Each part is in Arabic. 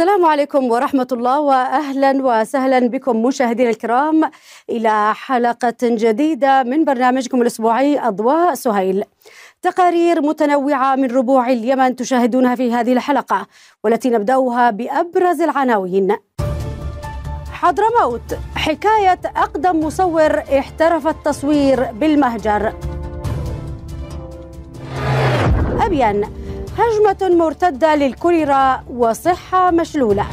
السلام عليكم ورحمة الله وأهلا وسهلا بكم مشاهدينا الكرام إلى حلقة جديدة من برنامجكم الأسبوعي أضواء سهيل تقارير متنوعة من ربوع اليمن تشاهدونها في هذه الحلقة والتي نبدأها بأبرز العناوين حضرموت حكاية أقدم مصور احترف التصوير بالمهجر أبيان هجمة مرتدة للكوليرا وصحة مشلولة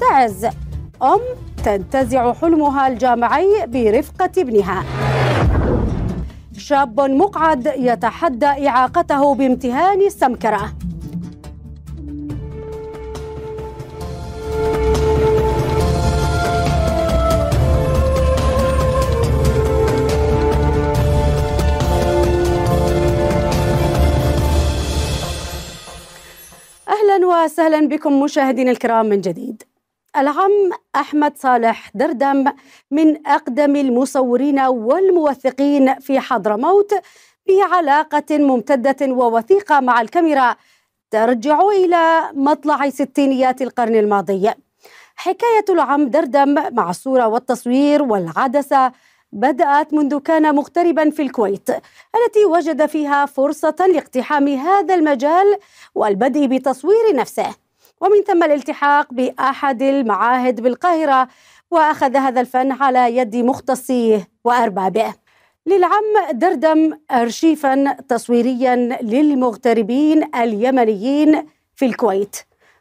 تعز أم تنتزع حلمها الجامعي برفقة ابنها شاب مقعد يتحدى إعاقته بامتهان السمكرة وسهلا بكم مشاهدينا الكرام من جديد العم أحمد صالح دردم من أقدم المصورين والموثقين في حضرموت بعلاقة ممتدة ووثيقة مع الكاميرا ترجع إلى مطلع ستينيات القرن الماضي حكاية العم دردم مع الصورة والتصوير والعدسة بدأت منذ كان مغتربا في الكويت التي وجد فيها فرصة لاقتحام هذا المجال والبدء بتصوير نفسه ومن ثم الالتحاق بأحد المعاهد بالقاهرة وأخذ هذا الفن على يد مختصيه وأربابه للعم دردم أرشيفا تصويريا للمغتربين اليمنيين في الكويت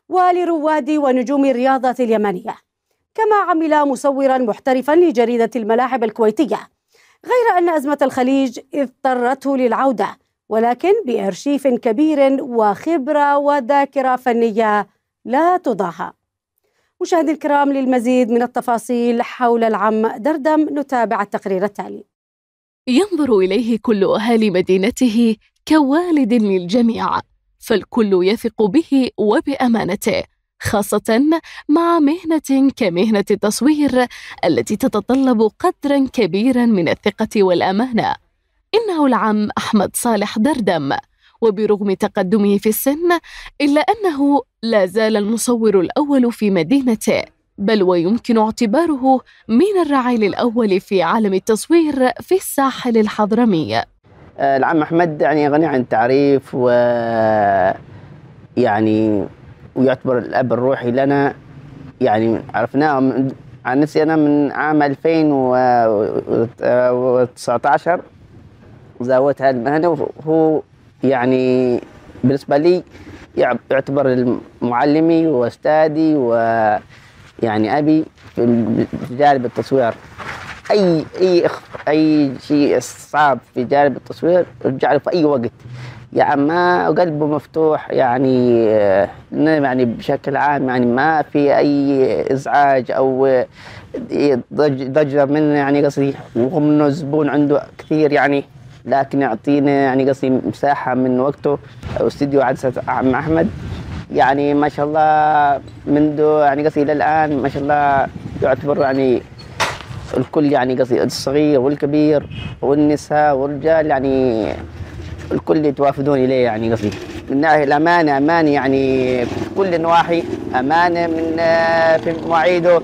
ولرواد ونجوم الرياضة اليمنية كما عمل مصورا محترفا لجريدة الملاعب الكويتية غير أن أزمة الخليج اضطرته للعودة ولكن بأرشيف كبير وخبرة وذاكرة فنية لا تضاهى مشاهدي الكرام للمزيد من التفاصيل حول العم دردم نتابع التقرير التالي ينظر إليه كل أهالي مدينته كوالد للجميع فالكل يثق به وبأمانته خاصة مع مهنة كمهنة التصوير التي تتطلب قدرا كبيرا من الثقة والأمانة. إنه العم أحمد صالح دردم، وبرغم تقدمه في السن إلا أنه لا زال المصور الأول في مدينته، بل ويمكن اعتباره من الرعيل الأول في عالم التصوير في الساحل الحضرمي. آه، العم أحمد يعني غني عن التعريف و يعني ويعتبر الاب الروحي لنا يعني عرفناه عن نفسي انا من عام 2019 زاويت هذه المهنه وهو يعني بالنسبه لي يعتبر معلمي واستاذي ويعني ابي في جانب التصوير اي اي اي شيء صعب في جانب التصوير ارجع له في اي وقت يعني ما قلبه مفتوح يعني آه، يعني بشكل عام يعني ما في اي ازعاج او آه، ضجه من يعني قصدي رغم انه الزبون عنده كثير يعني لكن يعطينا يعني قصدي مساحه من وقته استديو عدسه عم احمد يعني ما شاء الله منذ يعني قصدي الى الان ما شاء الله يعتبر يعني الكل يعني قصدي الصغير والكبير والنساء والرجال يعني الكل يتوافدون إليه يعني قصدي من ناحية الأمانة أمان يعني في كل النواحي أمانة من آه، في مواعيده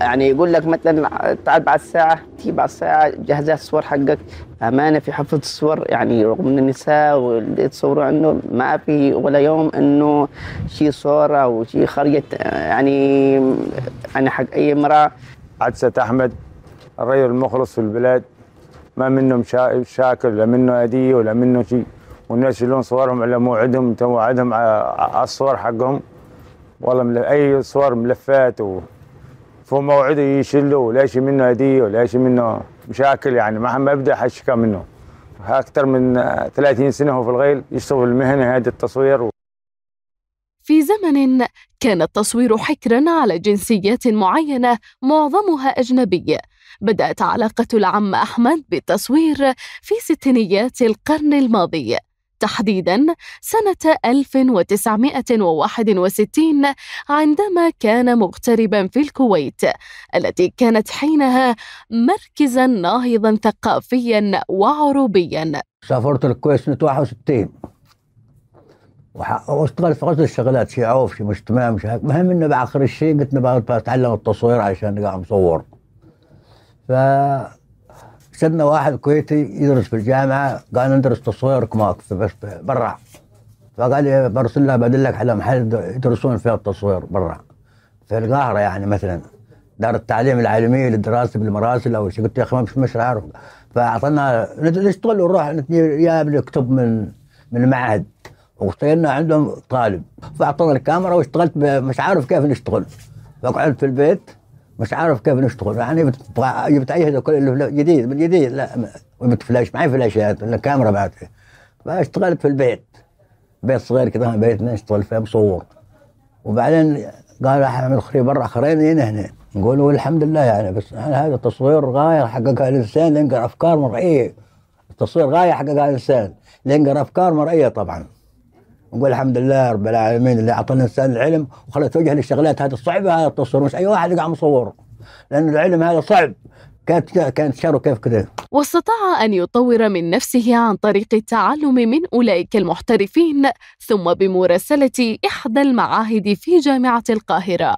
يعني يقول لك مثلا تعال بعد ساعة تي بعد ساعة جهزات الصور حقك أمانة في حفظ الصور يعني رغم أن النساء واللي يتصوروا عنه ما في ولا يوم أنه شي صورة أو شي خرجت آه، يعني يعني حق أي امرأة عدسة أحمد الرجل المخلص في البلاد ما منهم شاكر ولا منه هديه ولا منه شيء والناس يشيلون صورهم على موعدهم توعدهم على الصور حقهم والله اي صور ملفات و في موعده يشلوا ولا شيء منه هديه ولا شيء منه مشاكل يعني ما ما ابدا حد شكا منه اكثر من 30 سنه هو في الغيل يشتغل المهنه هذه التصوير في زمن كان التصوير حكرا على جنسيات معينة معظمها أجنبي بدأت علاقة العم أحمد بالتصوير في ستينيات القرن الماضي تحديدا سنة 1961 عندما كان مغتربا في الكويت التي كانت حينها مركزا ناهضا ثقافيا وعروبيا سافرت الكويت سنة 61 واشتغلت في عزل الشغلات شيء عوف شيء مش هيك مهم المهم انه باخر الشيء قلت له بتعلم التصوير عشان قاعد مصور ف سدنا واحد كويتي يدرس في الجامعه قال ندرس تصوير كماك بس برا فقال لي برسل لها بدلك على محل يدرسون فيها التصوير برا في القاهره يعني مثلا دار التعليم العالميه للدراسه بالمراسل او شيء قلت يا اخي مش مش عارف فاعطانا نشتغل ونروح يا بنكتب من من المعهد وصلنا عندهم طالب فاعطونا الكاميرا واشتغلت مش عارف كيف نشتغل فقعدت في البيت مش عارف كيف نشتغل يعني جبت اي هذا جديد من جديد لا جبت فلاش معي فلاشات ولا كاميرا بعد فاشتغلت في البيت بيت صغير كذا بيتنا اشتغل فيه مصور وبعدين قال اعمل خري برا خرين هنا هنا نقول الحمد لله يعني بس يعني هذا تصوير غايه حققها الانسان ينقر افكار مرئيه التصوير غايه حققها الانسان ينقر افكار مرئيه طبعا نقول الحمد لله رب العالمين اللي اعطانا الانسان العلم وخلى توجه للشغلات هذه الصعبه هذا التصوير مش اي واحد قاعد مصور لان العلم هذا صعب كانت كانت شر كيف كذا واستطاع أن يطور من نفسه عن طريق التعلم من أولئك المحترفين ثم بمراسلة إحدى المعاهد في جامعة القاهرة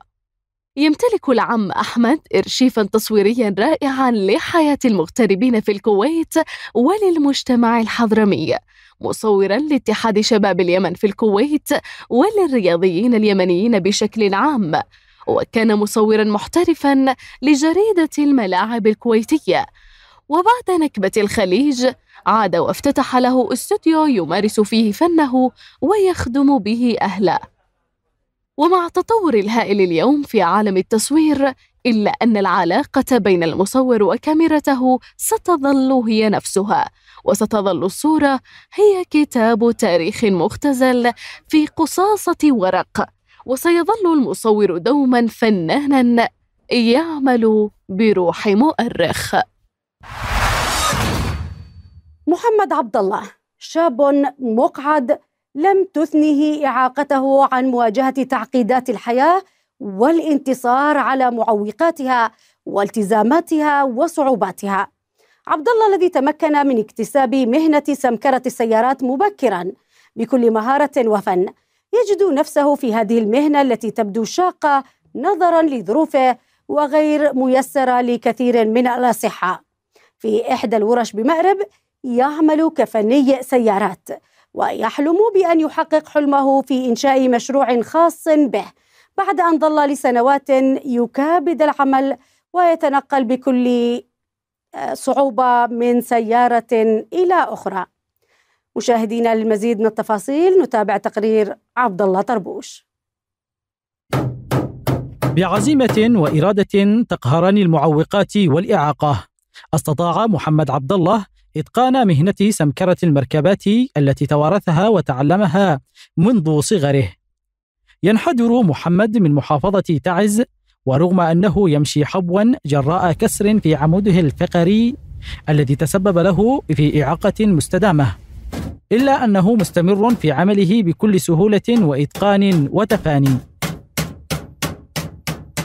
يمتلك العم أحمد إرشيفا تصويريا رائعا لحياة المغتربين في الكويت وللمجتمع الحضرمي مصورا لاتحاد شباب اليمن في الكويت وللرياضيين اليمنيين بشكل عام وكان مصورا محترفا لجريدة الملاعب الكويتية وبعد نكبة الخليج عاد وافتتح له استوديو يمارس فيه فنه ويخدم به أهله ومع التطور الهائل اليوم في عالم التصوير إلا أن العلاقة بين المصور وكاميرته ستظل هي نفسها وستظل الصورة هي كتاب تاريخ مختزل في قصاصة ورق وسيظل المصور دوما فنانا يعمل بروح مؤرخ محمد عبد الله شاب مقعد لم تثنه اعاقته عن مواجهه تعقيدات الحياه والانتصار على معوقاتها والتزاماتها وصعوباتها. عبد الله الذي تمكن من اكتساب مهنه سمكره السيارات مبكرا بكل مهاره وفن يجد نفسه في هذه المهنه التي تبدو شاقه نظرا لظروفه وغير ميسره لكثير من الاصحاء. في احدى الورش بمأرب يعمل كفني سيارات ويحلم بأن يحقق حلمه في إنشاء مشروع خاص به بعد أن ظل لسنوات يكابد العمل ويتنقل بكل آه، صعوبة من سيارة إلى أخرى مشاهدينا للمزيد من التفاصيل نتابع تقرير عبد الله طربوش بعزيمة وإرادة تقهران المعوقات والإعاقة استطاع محمد عبد الله إتقان مهنة سمكرة المركبات التي توارثها وتعلمها منذ صغره. ينحدر محمد من محافظة تعز ورغم أنه يمشي حبوا جراء كسر في عموده الفقري الذي تسبب له في إعاقة مستدامة إلا أنه مستمر في عمله بكل سهولة وإتقان وتفاني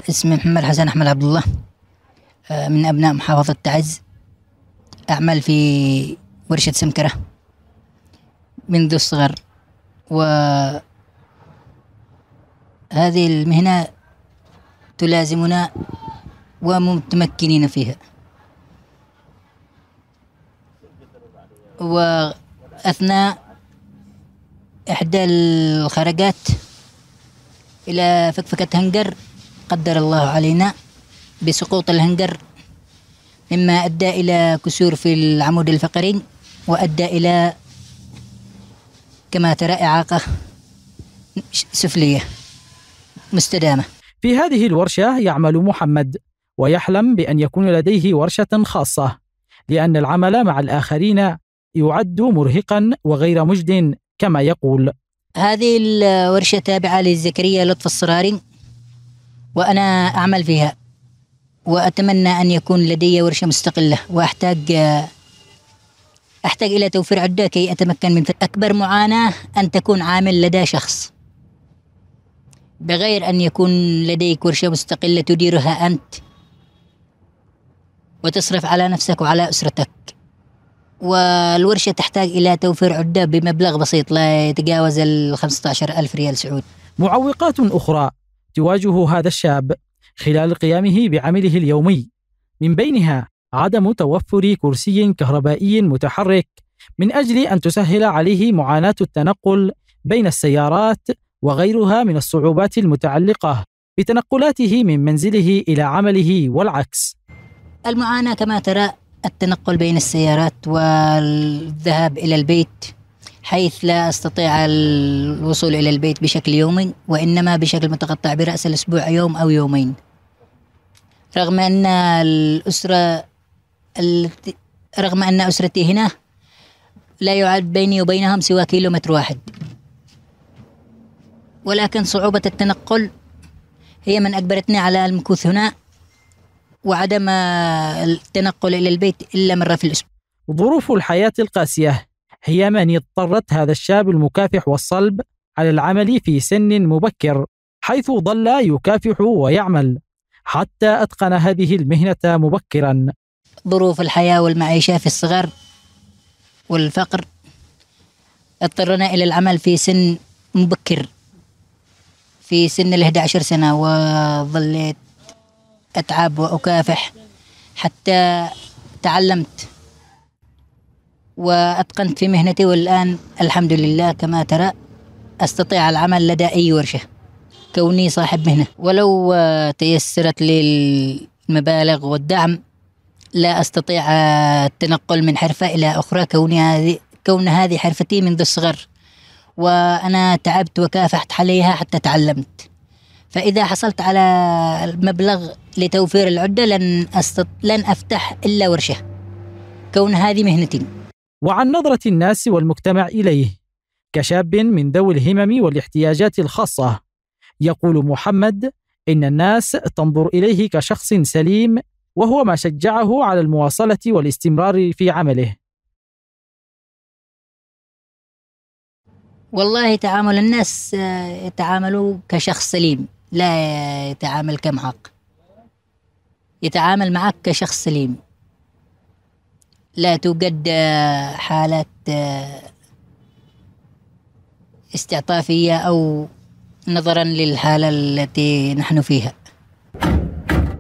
اسمي محمد حسن أحمد عبد الله آه، من أبناء محافظة تعز أعمل في ورشة سمكرة منذ الصغر و هذه المهنة تلازمنا ومتمكنين فيها وأثناء إحدى الخرجات إلى فكفكة هنجر قدر الله علينا بسقوط الهنجر مما أدى إلى كسور في العمود الفقري وأدى إلى كما ترى إعاقة سفلية مستدامة في هذه الورشة يعمل محمد ويحلم بأن يكون لديه ورشة خاصة لأن العمل مع الآخرين يعد مرهقا وغير مجد كما يقول هذه الورشة تابعة لزكريا لطف الصراري وأنا أعمل فيها وأتمنى أن يكون لدي ورشة مستقلة وأحتاج أحتاج إلى توفير عدة كي أتمكن من أكبر معاناة أن تكون عامل لدى شخص بغير أن يكون لديك ورشة مستقلة تديرها أنت وتصرف على نفسك وعلى أسرتك والورشة تحتاج إلى توفير عدة بمبلغ بسيط لا يتجاوز ال عشر ألف ريال سعودي معوقات أخرى تواجه هذا الشاب خلال قيامه بعمله اليومي من بينها عدم توفر كرسي كهربائي متحرك من اجل ان تسهل عليه معاناه التنقل بين السيارات وغيرها من الصعوبات المتعلقه بتنقلاته من منزله الى عمله والعكس. المعاناه كما ترى التنقل بين السيارات والذهاب الى البيت حيث لا استطيع الوصول الى البيت بشكل يومي وانما بشكل متقطع براس الاسبوع يوم او يومين. رغم أن الأسرة التي رغم أن أسرتي هنا لا يعد بيني وبينهم سوى كيلومتر واحد ولكن صعوبة التنقل هي من أجبرتني على المكوث هنا وعدم التنقل إلى البيت إلا مرة في الأسبوع ظروف الحياة القاسية هي من اضطرت هذا الشاب المكافح والصلب على العمل في سن مبكر حيث ظل يكافح ويعمل حتى أتقن هذه المهنة مبكرا ظروف الحياة والمعيشة في الصغر والفقر اضطرنا إلى العمل في سن مبكر في سن ال 11 سنة وظليت أتعب وأكافح حتى تعلمت وأتقنت في مهنتي والآن الحمد لله كما ترى أستطيع العمل لدى أي ورشة كوني صاحب مهنة ولو آه، تيسرت لي المبالغ والدعم لا أستطيع آه، التنقل من حرفة إلى أخرى كوني هذه كون هذه حرفتي منذ الصغر وأنا تعبت وكافحت عليها حتى تعلمت فإذا حصلت على المبلغ لتوفير العدة لن, أستط... لن أفتح إلا ورشة كون هذه مهنتي وعن نظرة الناس والمجتمع إليه كشاب من ذوي الهمم والاحتياجات الخاصة يقول محمد إن الناس تنظر إليه كشخص سليم وهو ما شجعه على المواصلة والاستمرار في عمله والله تعامل الناس آه، يتعاملوا كشخص سليم لا يتعامل كمعاق يتعامل معك كشخص سليم لا توجد آه، حالات آه، استعطافية أو نظرا للحالة التي نحن فيها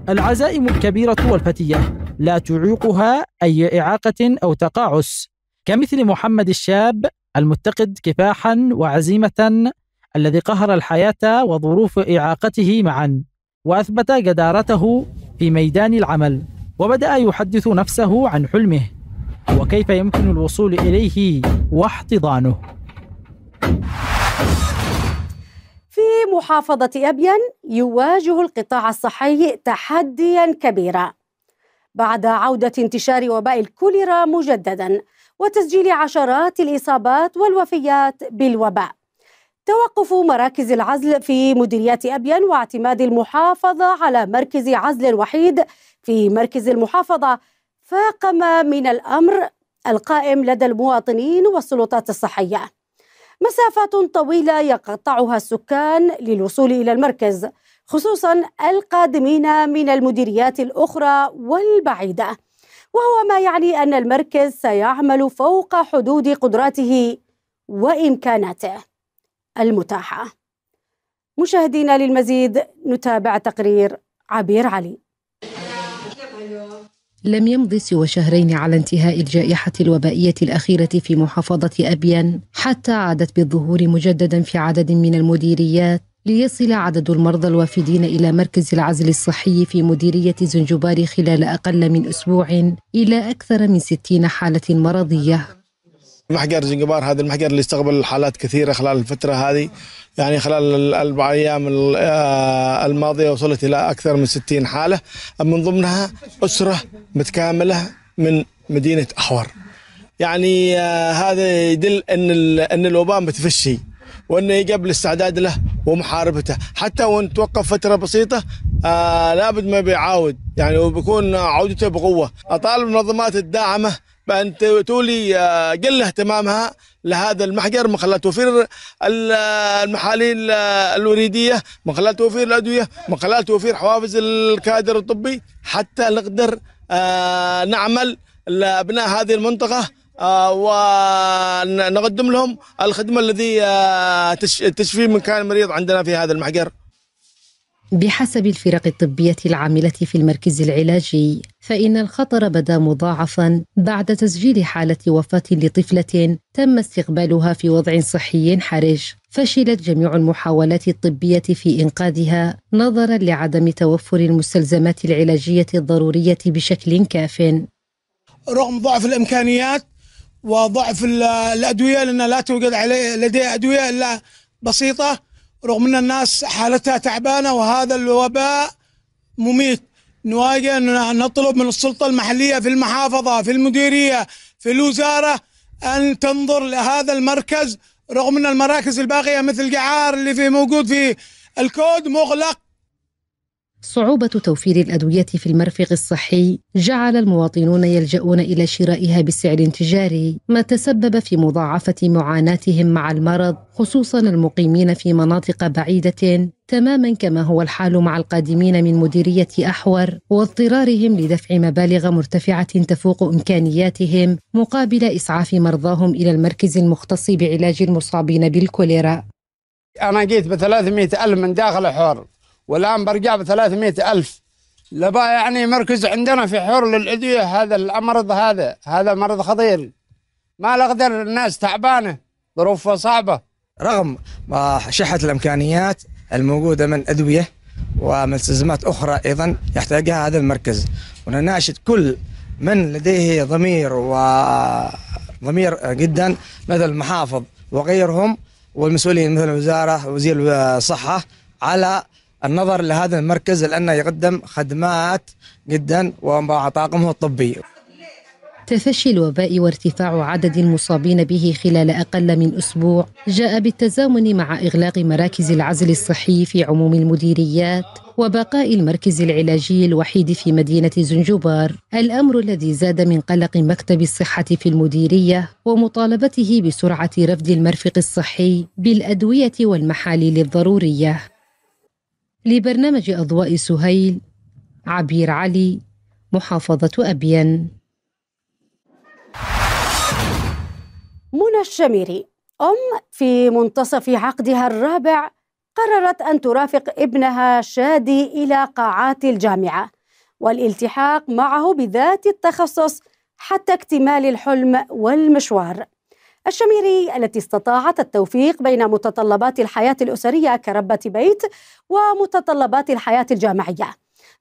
العزائم الكبيرة والفتية لا تعيقها أي إعاقة أو تقاعس كمثل محمد الشاب المتقد كفاحا وعزيمة الذي قهر الحياة وظروف إعاقته معا وأثبت جدارته في ميدان العمل وبدأ يحدث نفسه عن حلمه وكيف يمكن الوصول إليه واحتضانه في محافظة أبين يواجه القطاع الصحي تحديا كبيرا بعد عودة انتشار وباء الكوليرا مجددا وتسجيل عشرات الإصابات والوفيات بالوباء توقف مراكز العزل في مديريات أبين واعتماد المحافظة على مركز عزل وحيد في مركز المحافظة فاقم من الأمر القائم لدى المواطنين والسلطات الصحية مسافات طويلة يقطعها السكان للوصول إلى المركز خصوصا القادمين من المديريات الأخرى والبعيدة وهو ما يعني أن المركز سيعمل فوق حدود قدراته وإمكاناته المتاحة مشاهدينا للمزيد نتابع تقرير عبير علي لم يمض سوى شهرين على انتهاء الجائحة الوبائية الأخيرة في محافظة أبيان حتى عادت بالظهور مجددا في عدد من المديريات ليصل عدد المرضى الوافدين إلى مركز العزل الصحي في مديرية زنجبار خلال أقل من أسبوع إلى أكثر من 60 حالة مرضية محجر زنجبار هذا المحجر اللي استقبل حالات كثيرة خلال الفترة هذه يعني خلال الأربع أيام آه، الماضية وصلت إلى أكثر من 60 حالة من ضمنها أسرة متكاملة من مدينة أحور يعني آه، هذا يدل أن أن الوباء متفشي وأنه قبل الاستعداد له ومحاربته حتى وان توقف فتره بسيطه آه لابد ما بيعاود يعني وبيكون عودته بقوه اطالب المنظمات الداعمه فانت تولي قل اهتمامها لهذا المحجر من خلال توفير المحاليل الوريديه من خلال توفير الادويه من خلال توفير حوافز الكادر الطبي حتى نقدر آه، نعمل لابناء هذه المنطقه آه، ونقدم لهم الخدمه الذي آه، تشفي من كان مريض عندنا في هذا المحجر بحسب الفرق الطبية العاملة في المركز العلاجي فإن الخطر بدا مضاعفا بعد تسجيل حالة وفاة لطفلة تم استقبالها في وضع صحي حرج فشلت جميع المحاولات الطبية في إنقاذها نظرا لعدم توفر المستلزمات العلاجية الضرورية بشكل كاف رغم ضعف الإمكانيات وضعف الأدوية لأن لا توجد لديها أدوية إلا بسيطة رغم ان الناس حالتها تعبانه وهذا الوباء مميت نواجه نطلب من السلطه المحليه في المحافظه في المديريه في الوزاره ان تنظر لهذا المركز رغم ان المراكز الباقيه مثل قعار اللي في موجود في الكود مغلق صعوبة توفير الأدوية في المرفق الصحي جعل المواطنون يلجؤون إلى شرائها بسعر تجاري ما تسبب في مضاعفة معاناتهم مع المرض خصوصا المقيمين في مناطق بعيدة تماما كما هو الحال مع القادمين من مديرية أحور واضطرارهم لدفع مبالغ مرتفعة تفوق إمكانياتهم مقابل إسعاف مرضاهم إلى المركز المختص بعلاج المصابين بالكوليرا أنا جيت ب 300 ألف من داخل حور والآن برجع ب 300 ألف لبا يعني مركز عندنا في حور للادويه هذا المرض هذا هذا مرض خطير ما نقدر الناس تعبانة ظروفها صعبة رغم شحة الإمكانيات الموجودة من أدوية وملتزمات أخرى أيضا يحتاجها هذا المركز ونناشد كل من لديه ضمير وضمير جدا مثل المحافظ وغيرهم والمسؤولين مثل الوزارة وزير الصحة على النظر لهذا المركز لأنه يقدم خدمات جدا ومع طاقمه الطبي تفشي الوباء وارتفاع عدد المصابين به خلال أقل من أسبوع جاء بالتزامن مع إغلاق مراكز العزل الصحي في عموم المديريات وبقاء المركز العلاجي الوحيد في مدينة زنجبار الأمر الذي زاد من قلق مكتب الصحة في المديرية ومطالبته بسرعة رفد المرفق الصحي بالأدوية والمحاليل الضرورية لبرنامج أضواء سهيل عبير علي محافظة أبين منى الشميري أم في منتصف عقدها الرابع قررت أن ترافق ابنها شادي إلى قاعات الجامعة والالتحاق معه بذات التخصص حتى اكتمال الحلم والمشوار الشميري التي استطاعت التوفيق بين متطلبات الحياة الأسرية كربة بيت ومتطلبات الحياة الجامعية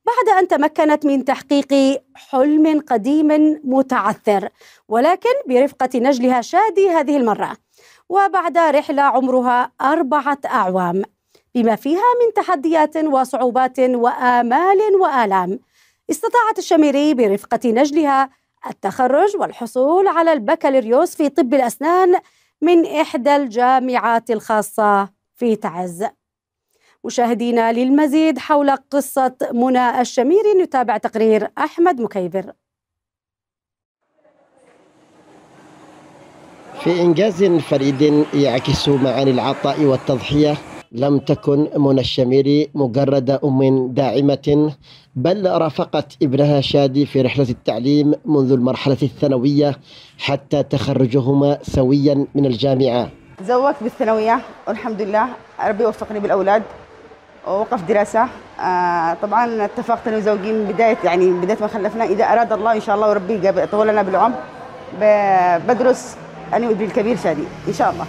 بعد أن تمكنت من تحقيق حلم قديم متعثر ولكن برفقة نجلها شادي هذه المرة وبعد رحلة عمرها أربعة أعوام بما فيها من تحديات وصعوبات وآمال وآلام استطاعت الشميري برفقة نجلها التخرج والحصول على البكالوريوس في طب الأسنان من إحدى الجامعات الخاصة في تعز مشاهدينا للمزيد حول قصة منى الشميري نتابع تقرير أحمد مكيبر في إنجاز فريد يعكس معاني العطاء والتضحية لم تكن منى الشميري مجرد أم داعمة بل رافقت ابنها شادي في رحلة التعليم منذ المرحلة الثانوية حتى تخرجهما سويا من الجامعة تزوجت بالثانوية والحمد لله ربي وفقني بالأولاد ووقف دراسة آه طبعا اتفقت أنا وزوجي من بداية يعني بداية ما خلفنا إذا أراد الله إن شاء الله وربي طول لنا بالعمر بدرس أنا وابني الكبير شادي إن شاء الله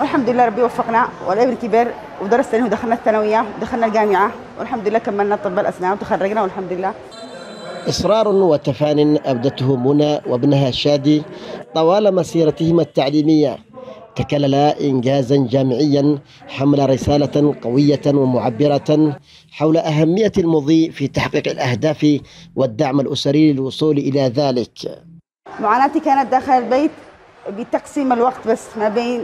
والحمد لله ربي وفقنا والابن كبير ودرس ثانوي ودخلنا الثانويه ودخلنا الجامعه والحمد لله كملنا طب الاسنان وتخرجنا والحمد لله إصرار وتفان أبدته منى وابنها شادي طوال مسيرتهما التعليمية تكللا إنجازا جامعيا حمل رسالة قوية ومعبرة حول أهمية المضي في تحقيق الأهداف والدعم الأسري للوصول إلى ذلك معاناتي كانت داخل البيت بتقسيم الوقت بس ما بين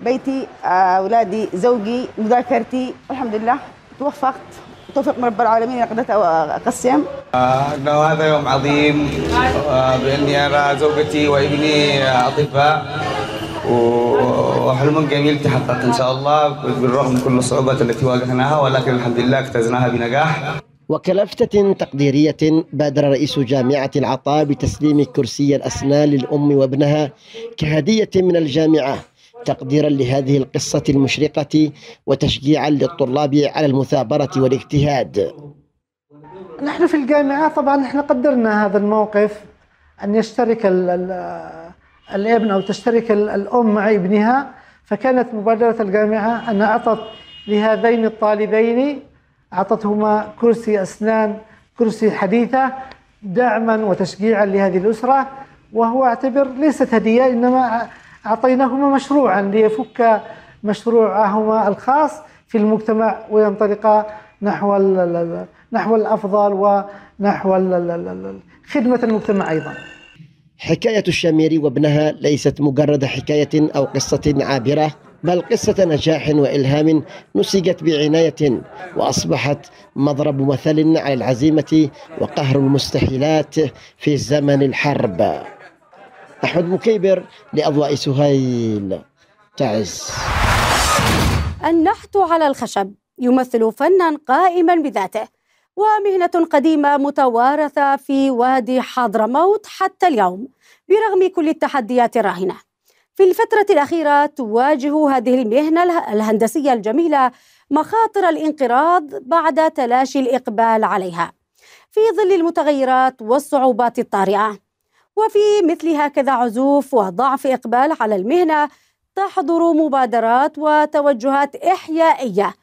بيتي اولادي آه، زوجي مذاكرتي الحمد لله توفقت توفيق من رب العالمين قدرت اقسم انه هذا يوم عظيم آه، باني ارى زوجتي وابني آه، اطباء وحلم جميل تحقق ان شاء الله بالرغم من كل الصعوبات التي واجهناها ولكن الحمد لله اجتزناها بنجاح وكلفتة تقديرية بادر رئيس جامعة العطاء بتسليم كرسي الأسنان للأم وابنها كهدية من الجامعة تقديرا لهذه القصة المشرقة وتشجيعا للطلاب على المثابرة والاجتهاد نحن في الجامعة طبعا نحن قدرنا هذا الموقف أن يشترك الابن أو تشترك الأم مع ابنها فكانت مبادرة الجامعة أن أعطت لهذين الطالبين أعطتهما كرسي أسنان كرسي حديثة دعما وتشجيعا لهذه الأسرة وهو اعتبر ليست هدية إنما أعطيناهما مشروعا ليفك مشروعهما الخاص في المجتمع وينطلقا نحو نحو الأفضل ونحو خدمة المجتمع أيضا حكاية الشاميري وابنها ليست مجرد حكاية أو قصة عابرة بل قصة نجاح وإلهام نسجت بعناية وأصبحت مضرب مثل على العزيمة وقهر المستحيلات في زمن الحرب أحمد مكيبر لأضواء سهيل تعز النحت على الخشب يمثل فنا قائما بذاته ومهنة قديمة متوارثة في وادي حضرموت حتى اليوم برغم كل التحديات الراهنة في الفترة الأخيرة تواجه هذه المهنة الهندسية الجميلة مخاطر الانقراض بعد تلاشي الإقبال عليها في ظل المتغيرات والصعوبات الطارئة وفي مثل هكذا عزوف وضعف إقبال على المهنة تحضر مبادرات وتوجهات إحيائية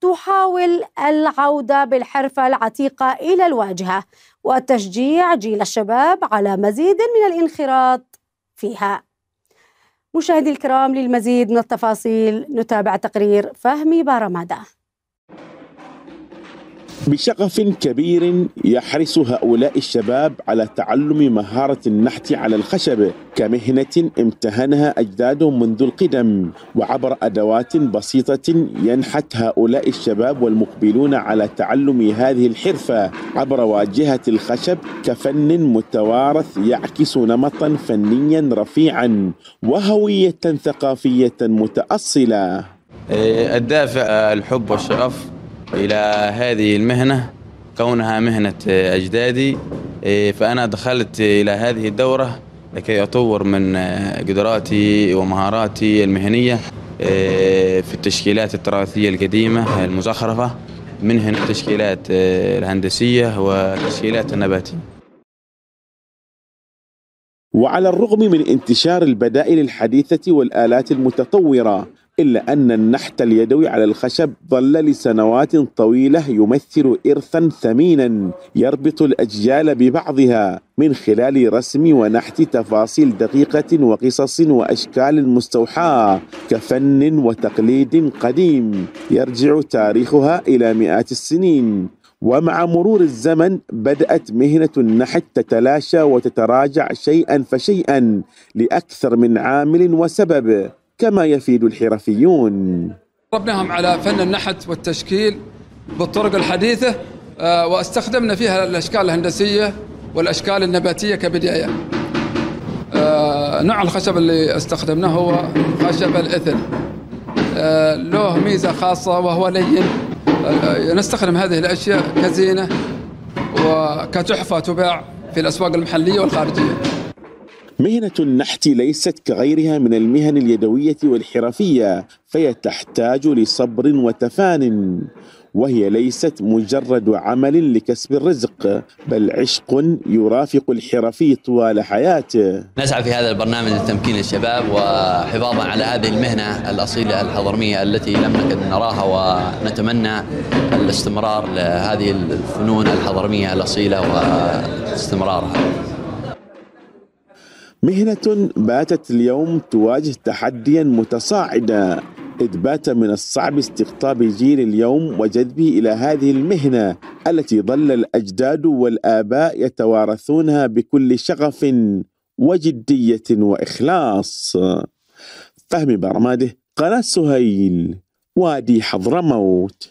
تحاول العودة بالحرفة العتيقة إلى الواجهة وتشجيع جيل الشباب على مزيد من الانخراط فيها مشاهدي الكرام للمزيد من التفاصيل نتابع تقرير فهمي بارمادا. بشغف كبير يحرص هؤلاء الشباب على تعلم مهارة النحت على الخشب كمهنة امتهنها أجدادهم منذ القدم وعبر أدوات بسيطة ينحت هؤلاء الشباب والمقبلون على تعلم هذه الحرفة عبر واجهة الخشب كفن متوارث يعكس نمطا فنيا رفيعا وهوية ثقافية متأصلة إيه، الدافع الحب والشغف إلى هذه المهنة كونها مهنة أجدادي إيه، فأنا دخلت إلى هذه الدورة لكي أطور من آه، قدراتي ومهاراتي المهنية إيه، في التشكيلات التراثية القديمة المزخرفة من هنا التشكيلات إيه، الهندسية والتشكيلات النباتية وعلى الرغم من انتشار البدائل الحديثة والآلات المتطورة إلا أن النحت اليدوي على الخشب ظل لسنوات طويلة يمثل إرثا ثمينا يربط الأجيال ببعضها من خلال رسم ونحت تفاصيل دقيقة وقصص وأشكال مستوحاة كفن وتقليد قديم يرجع تاريخها إلى مئات السنين ومع مرور الزمن بدأت مهنة النحت تتلاشى وتتراجع شيئا فشيئا لأكثر من عامل وسبب كما يفيد الحرفيون ربناهم على فن النحت والتشكيل بالطرق الحديثة آه، واستخدمنا فيها الأشكال الهندسية والأشكال النباتية كبداية آه، نوع الخشب اللي استخدمناه هو خشب الإثل آه، له ميزة خاصة وهو لين نستخدم هذه الأشياء كزينة وكتحفة تباع في الأسواق المحلية والخارجية مهنة النحت ليست كغيرها من المهن اليدوية والحرفية فهي تحتاج لصبر وتفان وهي ليست مجرد عمل لكسب الرزق بل عشق يرافق الحرفي طوال حياته نسعى في هذا البرنامج لتمكين الشباب وحفاظا على هذه المهنة الأصيلة الحضرمية التي لم نكد نراها ونتمنى الاستمرار لهذه الفنون الحضرمية الأصيلة واستمرارها مهنة باتت اليوم تواجه تحديا متصاعدا إذ بات من الصعب استقطاب جيل اليوم وجذبه إلى هذه المهنة التي ظل الأجداد والآباء يتوارثونها بكل شغف وجدية وإخلاص فهمي برماده قناة سهيل وادي حضرموت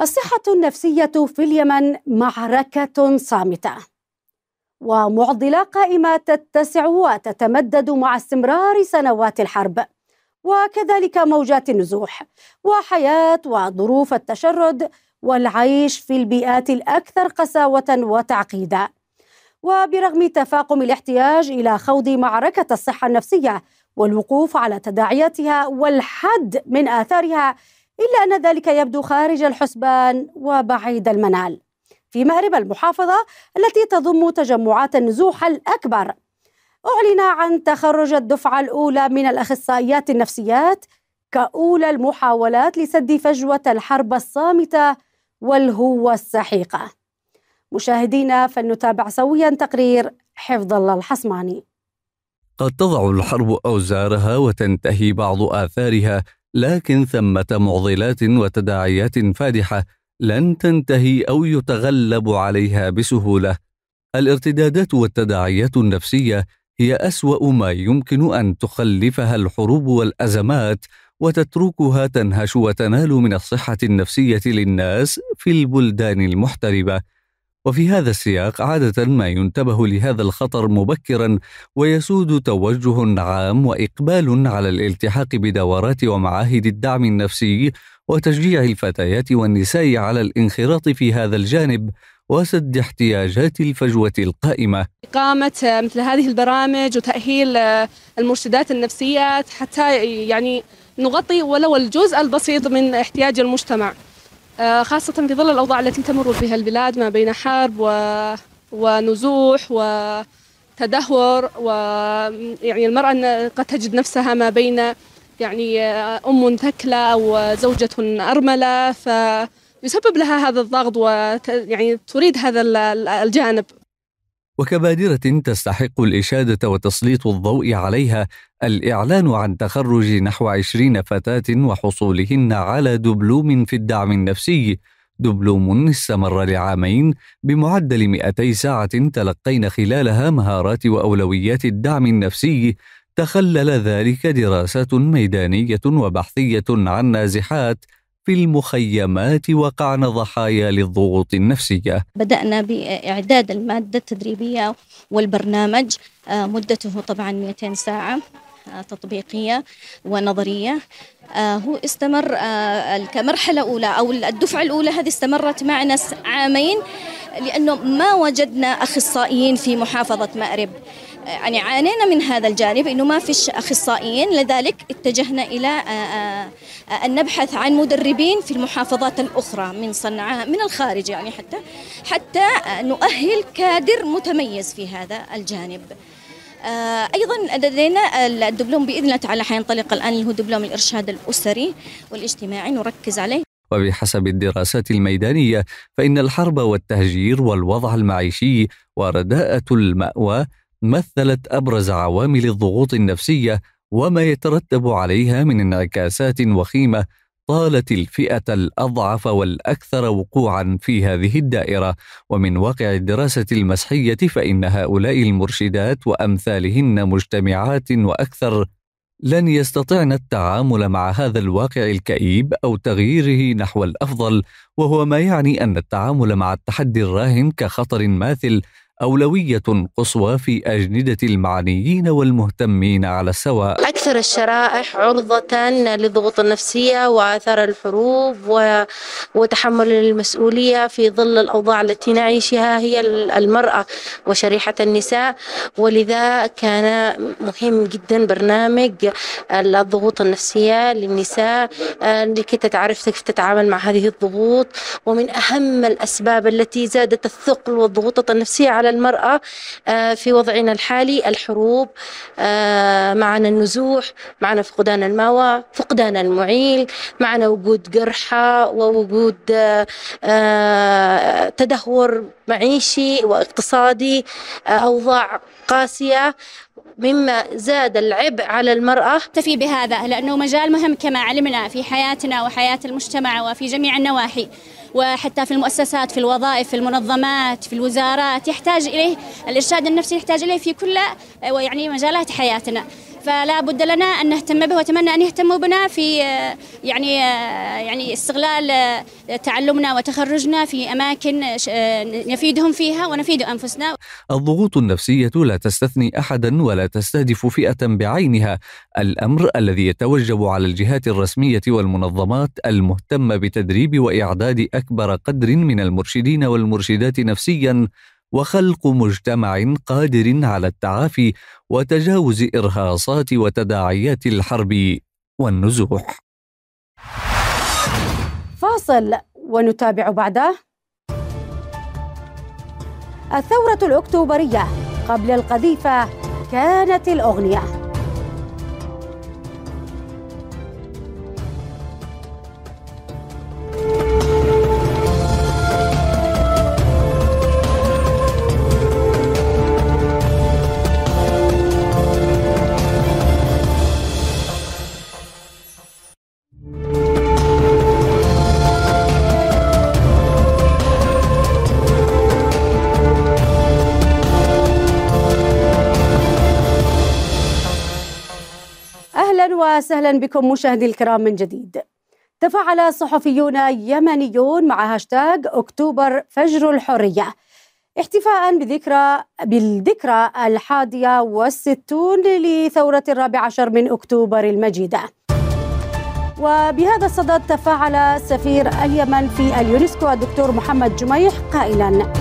الصحة النفسية في اليمن معركة صامتة ومعضله قائمه تتسع وتتمدد مع استمرار سنوات الحرب وكذلك موجات النزوح وحياه وظروف التشرد والعيش في البيئات الاكثر قساوه وتعقيدا وبرغم تفاقم الاحتياج الى خوض معركه الصحه النفسيه والوقوف على تداعياتها والحد من اثارها الا ان ذلك يبدو خارج الحسبان وبعيد المنال في مأرب المحافظة التي تضم تجمعات النزوح الأكبر أعلن عن تخرج الدفعة الأولى من الأخصائيات النفسيات كأولى المحاولات لسد فجوة الحرب الصامتة والهوة السحيقة مشاهدينا فلنتابع سويا تقرير حفظ الله الحصماني قد تضع الحرب أوزارها وتنتهي بعض آثارها لكن ثمة معضلات وتداعيات فادحة لن تنتهي او يتغلب عليها بسهوله الارتدادات والتداعيات النفسيه هي اسوا ما يمكن ان تخلفها الحروب والازمات وتتركها تنهش وتنال من الصحه النفسيه للناس في البلدان المحتربه وفي هذا السياق عاده ما ينتبه لهذا الخطر مبكرا ويسود توجه عام واقبال على الالتحاق بدورات ومعاهد الدعم النفسي وتشجيع الفتيات والنساء على الانخراط في هذا الجانب وسد احتياجات الفجوة القائمة إقامة مثل هذه البرامج وتأهيل المرشدات النفسيات حتى يعني نغطي ولو الجزء البسيط من احتياج المجتمع آه، خاصة في ظل الأوضاع التي تمر فيها البلاد ما بين حرب و... ونزوح وتدهور ويعني المرأة قد تجد نفسها ما بين يعني آه، أم ثكلة أو زوجة أرملة فيسبب لها هذا الضغط ويعني تريد هذا الجانب وكبادرة تستحق الإشادة وتسليط الضوء عليها الإعلان عن تخرج نحو عشرين فتاة وحصولهن على دبلوم في الدعم النفسي دبلوم استمر لعامين بمعدل 200 ساعة تلقين خلالها مهارات وأولويات الدعم النفسي تخلل ذلك دراسات ميدانية وبحثية عن نازحات في المخيمات وقعن ضحايا للضغوط النفسية بدأنا بإعداد المادة التدريبية والبرنامج آه، مدته طبعا 200 ساعة آه، تطبيقية ونظرية آه، هو استمر كمرحلة أولى أو الدفعة الأولى هذه استمرت معنا عامين لأنه ما وجدنا أخصائيين في محافظة مأرب آه، يعني عانينا من هذا الجانب انه ما فيش اخصائيين لذلك اتجهنا الى آه، آه، ان نبحث عن مدربين في المحافظات الاخرى من صنعاء من الخارج يعني حتى حتى نؤهل كادر متميز في هذا الجانب. ايضا لدينا الدبلوم باذن الله تعالى حينطلق الان اللي هو دبلوم الارشاد الاسري والاجتماعي نركز عليه. وبحسب الدراسات الميدانيه فان الحرب والتهجير والوضع المعيشي ورداءه الماوى مثلت ابرز عوامل الضغوط النفسيه وما يترتب عليها من انعكاسات وخيمه طالت الفئه الاضعف والاكثر وقوعا في هذه الدائره ومن واقع الدراسه المسحيه فان هؤلاء المرشدات وامثالهن مجتمعات واكثر لن يستطعن التعامل مع هذا الواقع الكئيب او تغييره نحو الافضل وهو ما يعني ان التعامل مع التحدي الراهن كخطر ماثل أولوية قصوى في أجندة المعنيين والمهتمين على السواء أكثر الشرائح عرضة للضغوط النفسية وآثار الحروب وتحمل المسؤولية في ظل الأوضاع التي نعيشها هي المرأة وشريحة النساء ولذا كان مهم جدا برنامج الضغوط النفسية للنساء آه، لكي تتعرف كيف تتعامل مع هذه الضغوط ومن أهم الأسباب التي زادت الثقل والضغوط النفسية على المرأة آه، في وضعنا الحالي الحروب آه، معنا النزوح معنا فقدان الماوى فقدان المعيل معنا وجود قرحة ووجود آه، تدهور معيشي واقتصادي أوضاع قاسية مما زاد العبء على المرأة تفي بهذا لأنه مجال مهم كما علمنا في حياتنا وحياة المجتمع وفي جميع النواحي وحتى في المؤسسات في الوظائف في المنظمات في الوزارات يحتاج إليه الإرشاد النفسي يحتاج إليه في كل آه، يعني مجالات حياتنا فلا بد لنا ان نهتم به واتمنى ان يهتموا بنا في آه، يعني آه، يعني استغلال آه، تعلمنا وتخرجنا في اماكن نفيدهم فيها ونفيد انفسنا. الضغوط النفسيه لا تستثني احدا ولا تستهدف فئه بعينها، الامر الذي يتوجب على الجهات الرسميه والمنظمات المهتمه بتدريب واعداد اكبر قدر من المرشدين والمرشدات نفسيا وخلق مجتمع قادر على التعافي وتجاوز ارهاصات وتداعيات الحرب والنزوح. فاصل ونتابع بعده الثورة الأكتوبرية قبل القذيفة كانت الأغنية وسهلا بكم مشاهدي الكرام من جديد تفاعل صحفيون يمنيون مع هاشتاغ أكتوبر فجر الحرية احتفاء بذكرى بالذكرى الحادية والستون لثورة الرابع عشر من أكتوبر المجيدة وبهذا الصدد تفاعل سفير اليمن في اليونسكو الدكتور محمد جميح قائلاً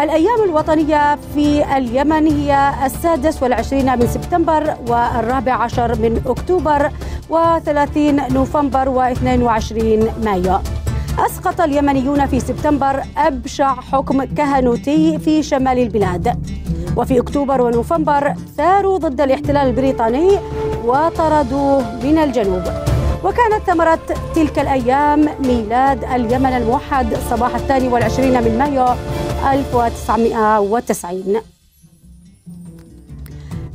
الأيام الوطنية في اليمن هي السادس والعشرين من سبتمبر والرابع عشر من أكتوبر وثلاثين نوفمبر واثنين وعشرين مايو أسقط اليمنيون في سبتمبر أبشع حكم كهنوتي في شمال البلاد وفي أكتوبر ونوفمبر ثاروا ضد الاحتلال البريطاني وطردوه من الجنوب وكانت ثمرة تلك الأيام ميلاد اليمن الموحد صباح الثاني والعشرين من مايو 1990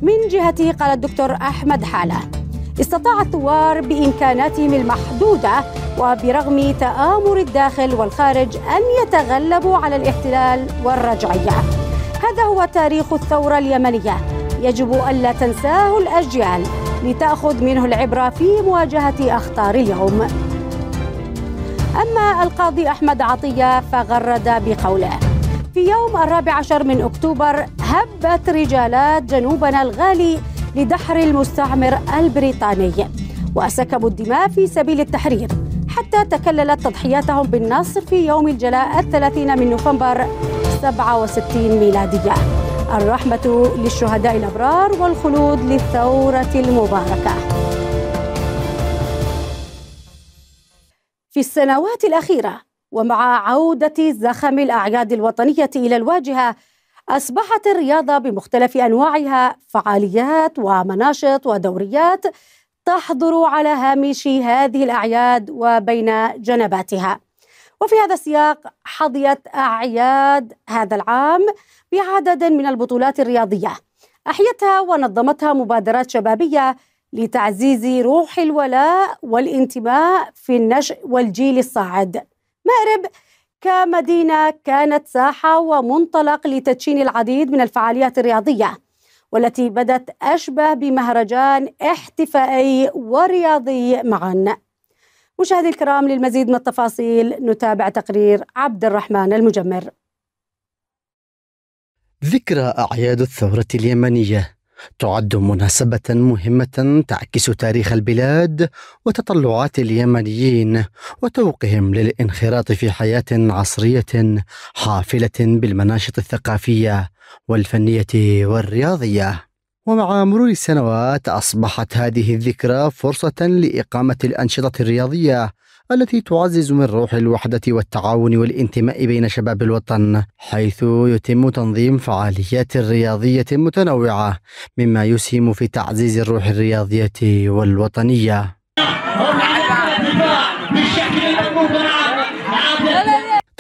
من جهته قال الدكتور أحمد حالة استطاع الثوار بإمكاناتهم المحدودة وبرغم تآمر الداخل والخارج أن يتغلبوا على الاحتلال والرجعية هذا هو تاريخ الثورة اليمنية يجب ألا تنساه الأجيال لتأخذ منه العبرة في مواجهة أخطار اليوم أما القاضي أحمد عطية فغرد بقوله في يوم الرابع عشر من أكتوبر هبت رجالات جنوبنا الغالي لدحر المستعمر البريطاني وسكبوا الدماء في سبيل التحرير حتى تكللت تضحياتهم بالنصر في يوم الجلاء الثلاثين من نوفمبر 67 ميلادية الرحمة للشهداء الأبرار والخلود للثورة المباركة في السنوات الأخيرة ومع عودة زخم الأعياد الوطنية إلى الواجهة أصبحت الرياضة بمختلف أنواعها فعاليات ومناشط ودوريات تحضر على هامش هذه الأعياد وبين جنباتها وفي هذا السياق حظيت أعياد هذا العام بعدد من البطولات الرياضية أحيتها ونظمتها مبادرات شبابية لتعزيز روح الولاء والانتماء في النشء والجيل الصاعد مأرب كمدينة كانت ساحة ومنطلق لتدشين العديد من الفعاليات الرياضية والتي بدت أشبه بمهرجان احتفائي ورياضي معا مشاهدي الكرام للمزيد من التفاصيل نتابع تقرير عبد الرحمن المجمر ذكرى أعياد الثورة اليمنية تعد مناسبة مهمة تعكس تاريخ البلاد وتطلعات اليمنيين وتوقهم للانخراط في حياة عصرية حافلة بالمناشط الثقافية والفنية والرياضية. ومع مرور السنوات أصبحت هذه الذكرى فرصة لإقامة الأنشطة الرياضية التي تعزز من روح الوحدة والتعاون والانتماء بين شباب الوطن حيث يتم تنظيم فعاليات رياضية متنوعة مما يسهم في تعزيز الروح الرياضية والوطنية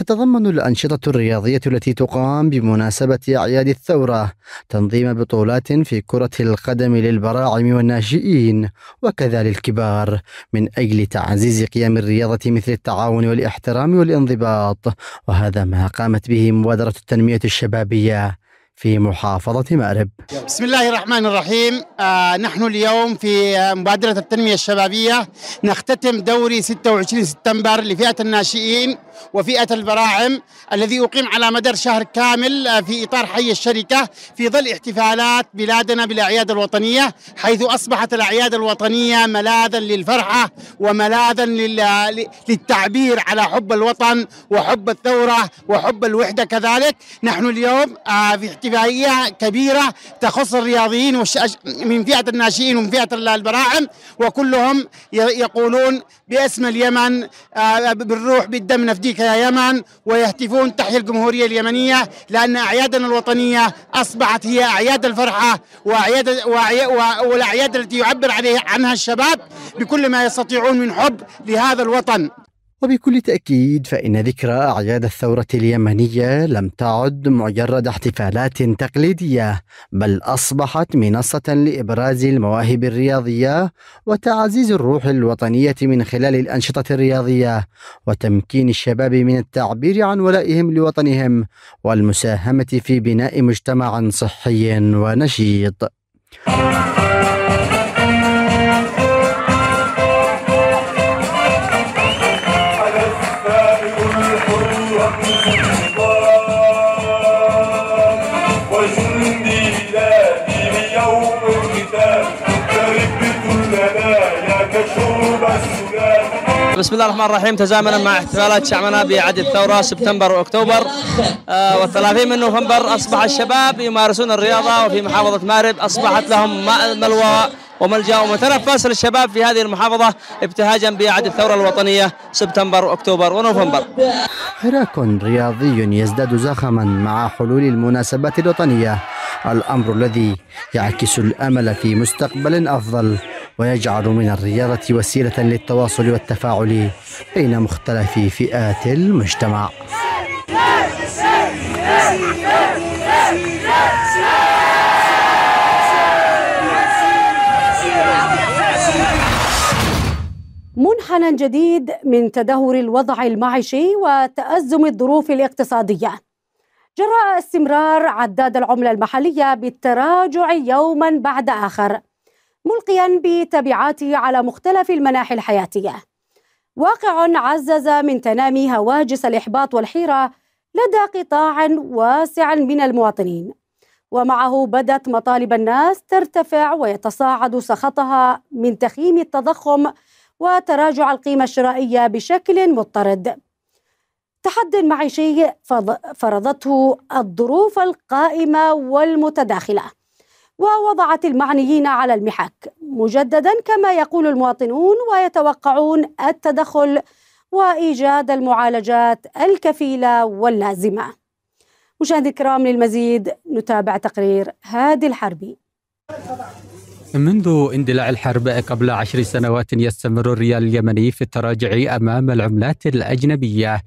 تتضمن الأنشطة الرياضية التي تقام بمناسبة أعياد الثورة تنظيم بطولات في كرة القدم للبراعم والناشئين وكذا للكبار من أجل تعزيز قيم الرياضة مثل التعاون والاحترام والانضباط وهذا ما قامت به مبادرة التنمية الشبابية في محافظة مأرب بسم الله الرحمن الرحيم آه نحن اليوم في مبادرة التنمية الشبابية نختتم دوري 26 سبتمبر لفئة الناشئين وفئة البراعم الذي أقيم على مدار شهر كامل آه، في إطار حي الشركة في ظل احتفالات بلادنا بالأعياد الوطنية حيث أصبحت الأعياد الوطنية ملاذا للفرحة وملاذا آه، للتعبير على حب الوطن وحب الثورة وحب الوحدة كذلك نحن اليوم آه، في احتفالية كبيرة تخص الرياضيين من فئة الناشئين ومن فئة البراعم وكلهم يقولون باسم اليمن بالروح بالدم نفدي بلادك يا يمن ويهتفون تحيا الجمهورية اليمنية لأن أعيادنا الوطنية أصبحت هي أعياد الفرحة وأعياد والأعياد التي يعبر عليها عنها الشباب بكل ما يستطيعون من حب لهذا الوطن وبكل تأكيد فإن ذكرى أعياد الثورة اليمنية لم تعد مجرد احتفالات تقليدية بل أصبحت منصة لإبراز المواهب الرياضية وتعزيز الروح الوطنية من خلال الأنشطة الرياضية وتمكين الشباب من التعبير عن ولائهم لوطنهم والمساهمة في بناء مجتمع صحي ونشيط. بسم الله الرحمن الرحيم تزامنا مع احتفالات شعبنا بعيد الثورة سبتمبر وأكتوبر آه، و30 من نوفمبر أصبح الشباب يمارسون الرياضة وفي محافظة مارب أصبحت لهم ملوى وملجأ ومتنفس فاصل الشباب في هذه المحافظة ابتهاجا بأعد الثورة الوطنية سبتمبر أكتوبر ونوفمبر حراك رياضي يزداد زخما مع حلول المناسبات الوطنية الأمر الذي يعكس الأمل في مستقبل أفضل ويجعل من الرياضة وسيلة للتواصل والتفاعل بين مختلف فئات المجتمع. منحنى جديد من تدهور الوضع المعيشي وتأزم الظروف الاقتصادية جراء استمرار عداد العملة المحلية بالتراجع يوما بعد آخر ملقيا بتبعاته على مختلف المناحي الحياتية واقع عزز من تنامي هواجس الإحباط والحيرة لدى قطاع واسع من المواطنين ومعه بدت مطالب الناس ترتفع ويتصاعد سخطها من تخييم التضخم وتراجع القيمة الشرائية بشكل مضطرد تحد معيشي فرضته الظروف القائمة والمتداخلة ووضعت المعنيين على المحك مجددا كما يقول المواطنون ويتوقعون التدخل وإيجاد المعالجات الكفيلة واللازمة مشاهدي الكرام للمزيد نتابع تقرير هادي الحربي منذ اندلاع الحرب قبل عشر سنوات يستمر الريال اليمني في التراجع امام العملات الاجنبيه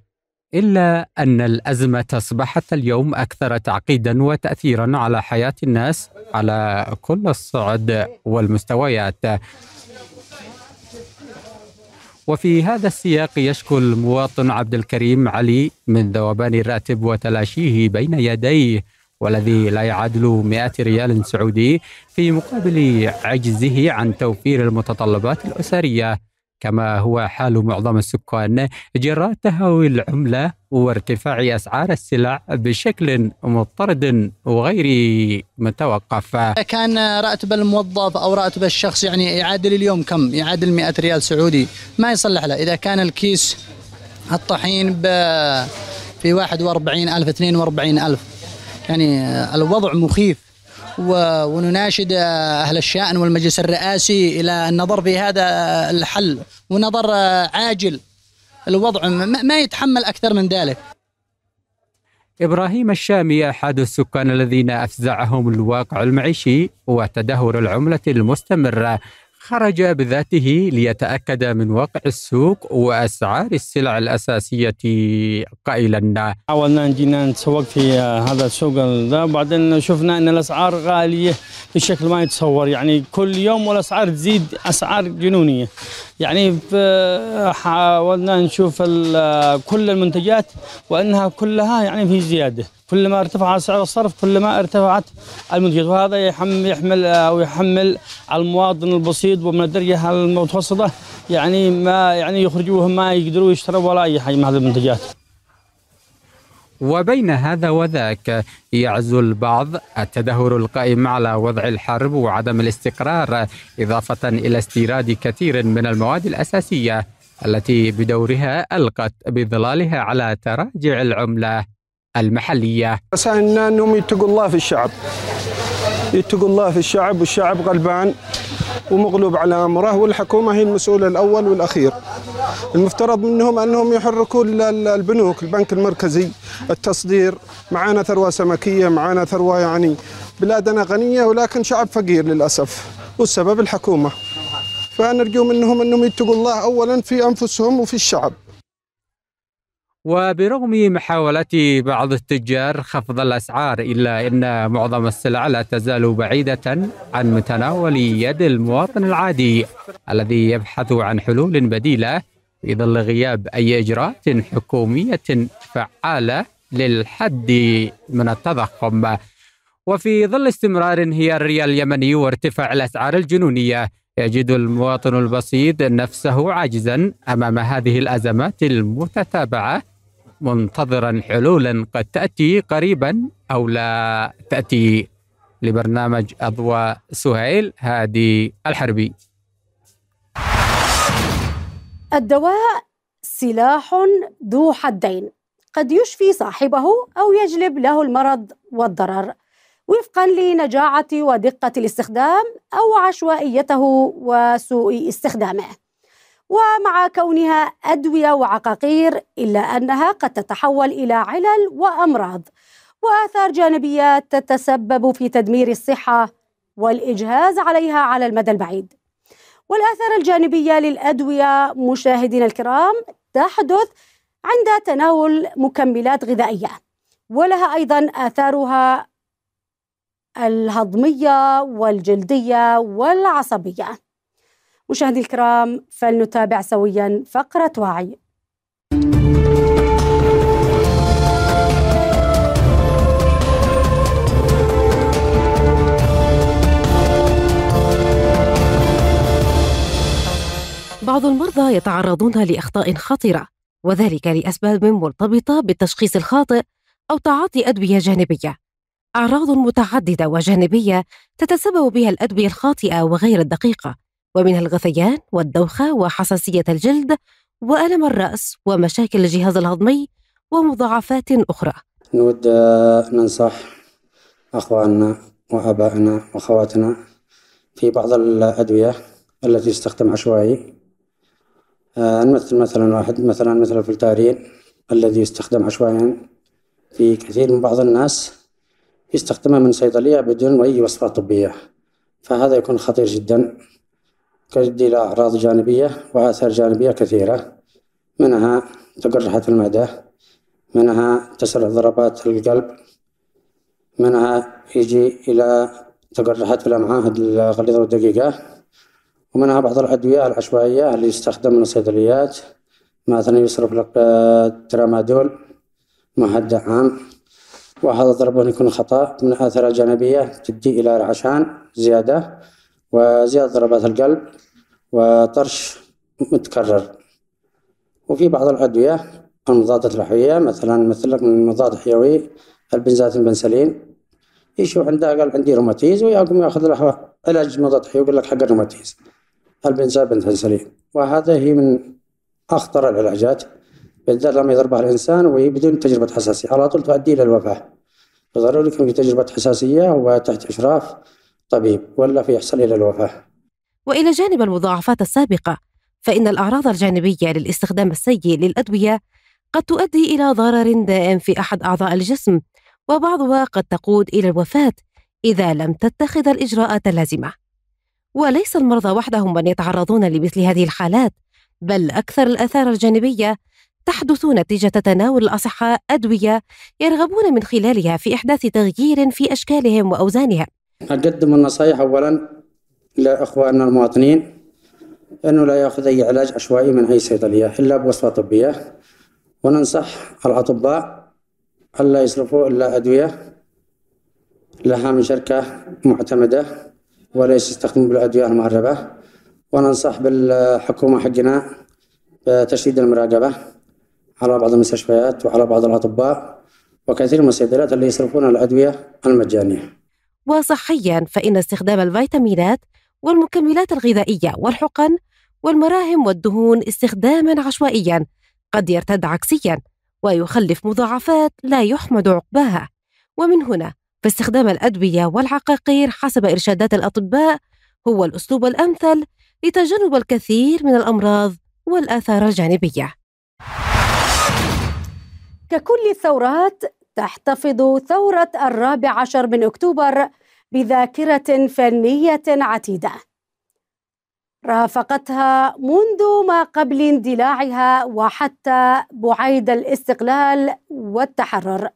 الا ان الازمه اصبحت اليوم اكثر تعقيدا وتاثيرا على حياه الناس على كل الصعد والمستويات وفي هذا السياق يشكو المواطن عبد الكريم علي من ذوبان الراتب وتلاشيه بين يديه والذي لا يعادل 100 ريال سعودي في مقابل عجزه عن توفير المتطلبات الأسرية كما هو حال معظم السكان جراء تهاوي العملة وارتفاع أسعار السلع بشكل مضطرد وغير متوقف كان راتب الموظف أو راتب الشخص يعني يعادل اليوم كم يعادل 100 ريال سعودي ما يصلح له إذا كان الكيس الطحين ب في 41 ألف 42 ألف يعني الوضع مخيف ونناشد أهل الشأن والمجلس الرئاسي إلى النظر في هذا الحل ونظر عاجل الوضع ما يتحمل أكثر من ذلك إبراهيم الشامي أحد السكان الذين أفزعهم الواقع المعيشي وتدهور العملة المستمرة خرج بذاته ليتأكد من واقع السوق وأسعار السلع الأساسية قائلا حاولنا جينا نتسوق في هذا السوق ده وبعدين شفنا أن الأسعار غالية بشكل ما يتصور يعني كل يوم والأسعار تزيد أسعار جنونية يعني حاولنا نشوف كل المنتجات وأنها كلها يعني في زيادة كلما ارتفع سعر الصرف كلما ارتفعت المنتجات وهذا يحمل يحمل او يحمل المواطن البسيط ومن الدرجه المتوسطه يعني ما يعني يخرجوهم ما يقدروا يشتروا ولا اي حاجه من هذه المنتجات. وبين هذا وذاك يعزو البعض التدهور القائم على وضع الحرب وعدم الاستقرار اضافه الى استيراد كثير من المواد الاساسيه التي بدورها القت بظلالها على تراجع العمله المحلية رسائلنا أنهم يتقوا الله في الشعب يتقوا الله في الشعب والشعب غلبان ومغلوب على أمره والحكومة هي المسؤول الأول والأخير المفترض منهم أنهم يحركون البنوك البنك المركزي التصدير معانا ثروة سمكية معانا ثروة يعني بلادنا غنية ولكن شعب فقير للأسف والسبب الحكومة فنرجو منهم أنهم يتقوا الله أولا في أنفسهم وفي الشعب وبرغم محاولة بعض التجار خفض الأسعار إلا أن معظم السلع لا تزال بعيدة عن متناول يد المواطن العادي الذي يبحث عن حلول بديلة في ظل غياب أي إجراءات حكومية فعالة للحد من التضخم وفي ظل استمرار انهيار الريال اليمني وارتفاع الأسعار الجنونية يجد المواطن البسيط نفسه عاجزا أمام هذه الأزمات المتتابعة منتظرا حلولا قد تأتي قريبا أو لا تأتي لبرنامج أضواء سهيل هادي الحربي الدواء سلاح ذو حدين قد يشفي صاحبه أو يجلب له المرض والضرر وفقا لنجاعة ودقة الاستخدام أو عشوائيته وسوء استخدامه ومع كونها أدوية وعقاقير إلا أنها قد تتحول إلى علل وأمراض وآثار جانبيات تتسبب في تدمير الصحة والإجهاز عليها على المدى البعيد والآثار الجانبية للأدوية مشاهدينا الكرام تحدث عند تناول مكملات غذائية ولها أيضا آثارها الهضمية والجلدية والعصبية مشاهدي الكرام فلنتابع سويا فقرة وعي بعض المرضى يتعرضون لاخطاء خطيره وذلك لاسباب مرتبطه بالتشخيص الخاطئ او تعاطي ادويه جانبيه اعراض متعدده وجانبيه تتسبب بها الادويه الخاطئه وغير الدقيقه ومنها الغثيان والدوخة وحساسية الجلد وألم الرأس ومشاكل الجهاز الهضمي ومضاعفات أخرى نود ننصح أخواننا وأبائنا وأخواتنا في بعض الأدوية التي تستخدم عشوائي آه، نمثل مثلا واحد مثلا مثل الفلتارين الذي يستخدم عشوائيا في كثير من بعض الناس يستخدمها من صيدلية بدون أي وصفة طبية فهذا يكون خطير جدا تؤدي إلى أعراض جانبية وآثار جانبية كثيرة منها تقرحة المعدة منها تسرع ضربات القلب منها يجي إلى تقرحة الأمعاء الغليظة والدقيقة ومنها بعض الأدوية العشوائية اللي يستخدم من الصيدليات مثلا يصرف لك ترامادول مهدع عام وهذا الضرب يكون خطأ من آثار الجانبية تؤدي إلى رعشان زيادة وزيادة ضربات القلب وطرش متكرر وفي بعض الأدوية المضادات الحيوية مثلا مثل لك من مضاد حيوي البنزات البنسلين يشو عندها قال عندي روماتيز ويقوم ياخذ له علاج مضاد حيوي يقول لك حق الروماتيز البنزات البنسلين وهذا هي من أخطر العلاجات بالذات لما يضربها الإنسان بدون تجربة حساسية على طول تؤدي إلى الوفاة بضروري يكون في تجربة حساسية وتحت إشراف طبيب ولا في يحصل إلى الوفاة والى جانب المضاعفات السابقه فان الاعراض الجانبيه للاستخدام السيء للادويه قد تؤدي الى ضرر دائم في احد اعضاء الجسم وبعضها قد تقود الى الوفاه اذا لم تتخذ الاجراءات اللازمه وليس المرضى وحدهم من يتعرضون لمثل هذه الحالات بل اكثر الاثار الجانبيه تحدث نتيجه تناول الاصحاء ادويه يرغبون من خلالها في احداث تغيير في اشكالهم واوزانها اقدم النصائح اولا لإخواننا المواطنين أنه لا يأخذ أي علاج عشوائي من أي صيدلية إلا بوصفة طبية وننصح الأطباء ألا يصرفوا إلا أدوية لها من شركة معتمدة وليس يستخدموا بالأدوية المهربة وننصح بالحكومة حقنا بتشديد المراقبة على بعض المستشفيات وعلى بعض الأطباء وكثير من الصيدليات اللي يصرفون الأدوية المجانية وصحيا فإن استخدام الفيتامينات والمكملات الغذائية والحقن والمراهم والدهون استخداما عشوائيا قد يرتد عكسيا ويخلف مضاعفات لا يحمد عقباها ومن هنا فاستخدام الأدوية والعقاقير حسب إرشادات الأطباء هو الأسلوب الأمثل لتجنب الكثير من الأمراض والآثار الجانبية ككل الثورات تحتفظ ثورة الرابع عشر من أكتوبر بذاكرة فنية عتيدة رافقتها منذ ما قبل اندلاعها وحتى بعيد الاستقلال والتحرر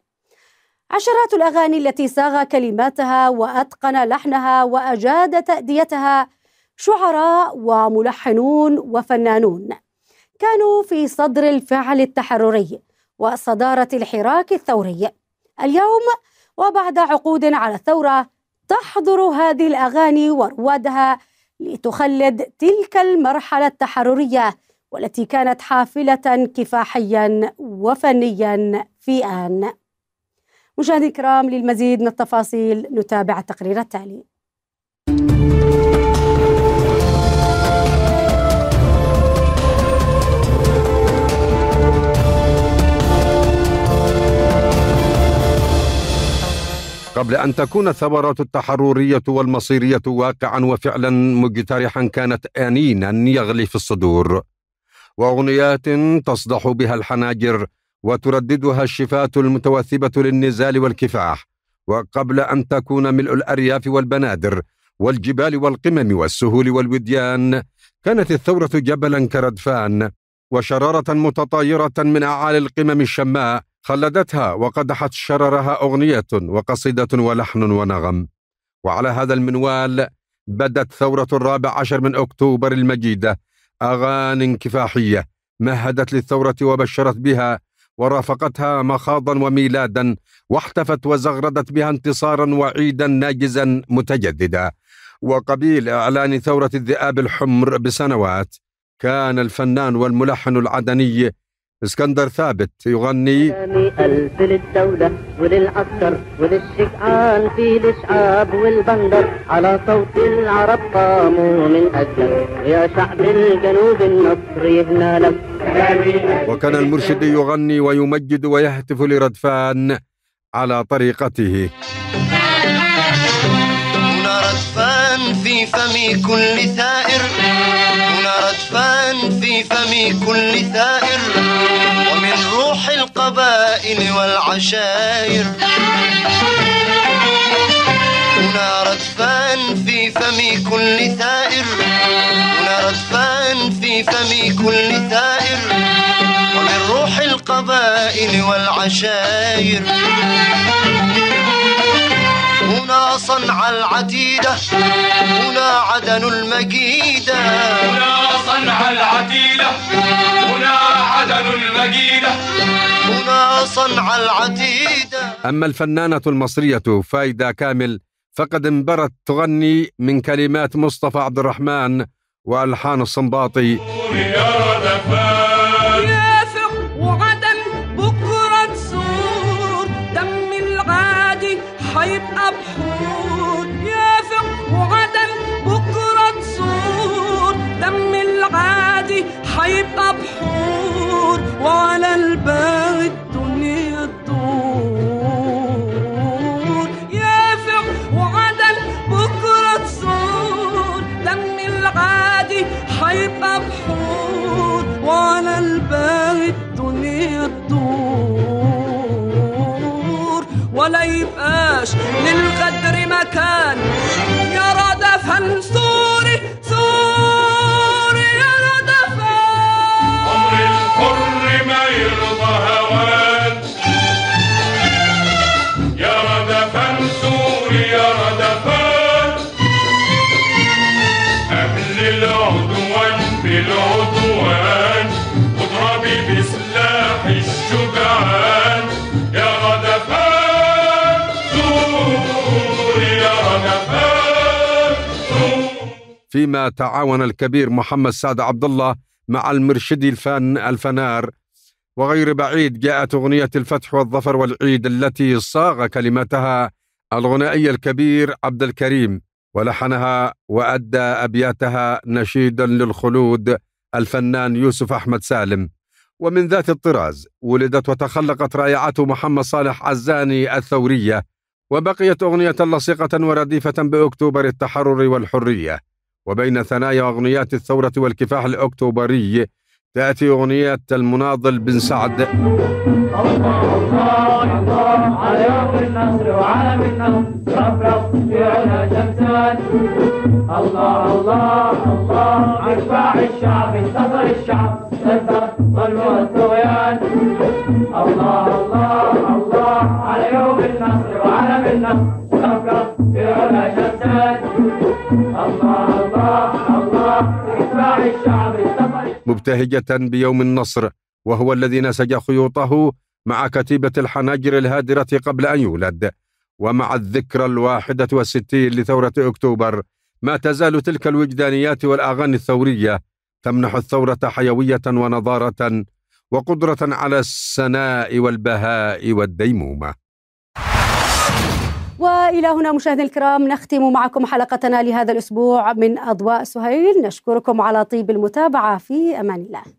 عشرات الأغاني التي صاغ كلماتها وأتقن لحنها وأجاد تأديتها شعراء وملحنون وفنانون كانوا في صدر الفعل التحرري وصدارة الحراك الثوري اليوم وبعد عقود على الثورة تحضر هذه الأغاني وروادها لتخلد تلك المرحلة التحررية والتي كانت حافلة كفاحيا وفنيا في آن مشاهدي الكرام للمزيد من التفاصيل نتابع التقرير التالي قبل أن تكون الثورات التحررية والمصيرية واقعا وفعلا مجترحا كانت آنينا يغلي في الصدور وأغنيات تصدح بها الحناجر وترددها الشفاة المتوثبة للنزال والكفاح وقبل أن تكون ملء الأرياف والبنادر والجبال والقمم والسهول والوديان كانت الثورة جبلا كردفان وشرارة متطايرة من أعالي القمم الشماء خلدتها وقدحت شررها أغنية وقصيدة ولحن ونغم وعلى هذا المنوال بدت ثورة الرابع عشر من أكتوبر المجيدة اغاني كفاحية مهدت للثورة وبشرت بها ورافقتها مخاضا وميلادا واحتفت وزغردت بها انتصارا وعيدا ناجزا متجددا وقبيل إعلان ثورة الذئاب الحمر بسنوات كان الفنان والملحن العدني اسكندر ثابت يغني ألف للدولة وللعسكر وللشجعان في الشعاب والبندر على صوت العرب قاموا من أجلك يا شعب الجنوب النصر يهنا لك وكان المرشد يغني ويمجد ويهتف لردفان على طريقته ردفان في فم كل ثائر عفان في فم كل ثائر ومن روح القبائل والعشائر هنا ردفان في فم كل ثائر هنا ردفان في فم كل ثائر ومن روح القبائل والعشائر هنا صنع العتيدة هنا عدن المجيدة هنا صنع العتيدة هنا عدن المجيدة هنا صنع العتيدة أما الفنانة المصرية فايدة كامل فقد انبرت تغني من كلمات مصطفى عبد الرحمن وألحان الصنباطي فيما تعاون الكبير محمد سعد عبد الله مع المرشدي الفن الفنار وغير بعيد جاءت أغنية الفتح والظفر والعيد التي صاغ كلمتها الغنائي الكبير عبد الكريم ولحنها وأدى أبياتها نشيدا للخلود الفنان يوسف أحمد سالم ومن ذات الطراز ولدت وتخلقت رائعة محمد صالح عزاني الثورية وبقيت أغنية لصيقة ورديفة بأكتوبر التحرر والحرية وبين ثنايا أغنيات الثورة والكفاح الأكتوبري تأتي أغنية المناضل بن سعد الله الله الله على يوم النصر وعلم النصر رفرف في علا شمسان الله الله الله أشباح الشعب انتصر الشعب سلطة ظلوا الطغيان الله الله الله على يوم النصر وعلم النصر الله الله الله الشعب مبتهجة بيوم النصر وهو الذي نسج خيوطه مع كتيبة الحناجر الهادرة قبل أن يولد ومع الذكرى الواحدة والستين لثورة أكتوبر ما تزال تلك الوجدانيات والأغاني الثورية تمنح الثورة حيوية ونضارة وقدرة على السناء والبهاء والديمومة وإلى هنا مشاهدينا الكرام نختم معكم حلقتنا لهذا الأسبوع من أضواء سهيل نشكركم على طيب المتابعة في أمان الله